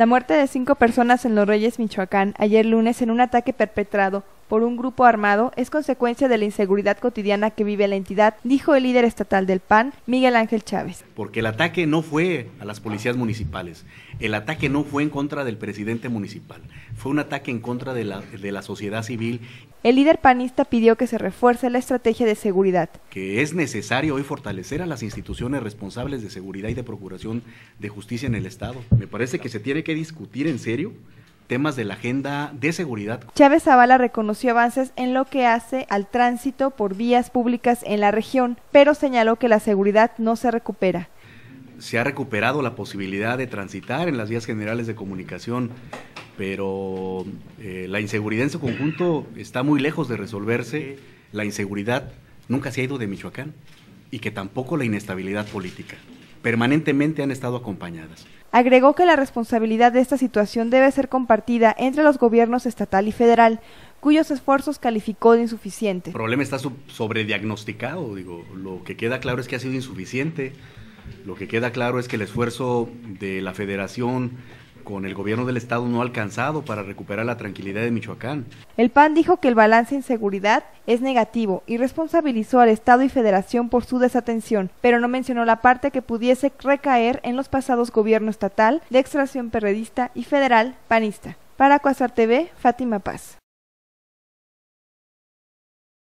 La muerte de cinco personas en Los Reyes, Michoacán, ayer lunes en un ataque perpetrado por un grupo armado es consecuencia de la inseguridad cotidiana que vive la entidad, dijo el líder estatal del PAN, Miguel Ángel Chávez. Porque el ataque no fue a las policías municipales, el ataque no fue en contra del presidente municipal, fue un ataque en contra de la, sociedad civil. El líder panista pidió que se refuerce la estrategia de seguridad. Que es necesario hoy fortalecer a las instituciones responsables de seguridad y de procuración de justicia en el Estado. Me parece que se tiene que discutir en serio temas de la agenda de seguridad. Chávez Zavala reconoció avances en lo que hace al tránsito por vías públicas en la región, pero señaló que la seguridad no se recupera. Se ha recuperado la posibilidad de transitar en las vías generales de comunicación, pero eh, la inseguridad en su conjunto está muy lejos de resolverse. La inseguridad nunca se ha ido de Michoacán y que tampoco la inestabilidad política. Permanentemente han estado acompañadas. Agregó que la responsabilidad de esta situación debe ser compartida entre los gobiernos estatal y federal, cuyos esfuerzos calificó de insuficiente. El problema está sobrediagnosticado, digo, lo que queda claro es que ha sido insuficiente. Lo que queda claro es que el esfuerzo de la federación con el gobierno del Estado no alcanzado para recuperar la tranquilidad de Michoacán. El PAN dijo que el balance en seguridad es negativo y responsabilizó al Estado y Federación por su desatención, pero no mencionó la parte que pudiese recaer en los pasados gobierno estatal de extracción perredista y federal panista. Para Cuasar TV, Fátima Paz.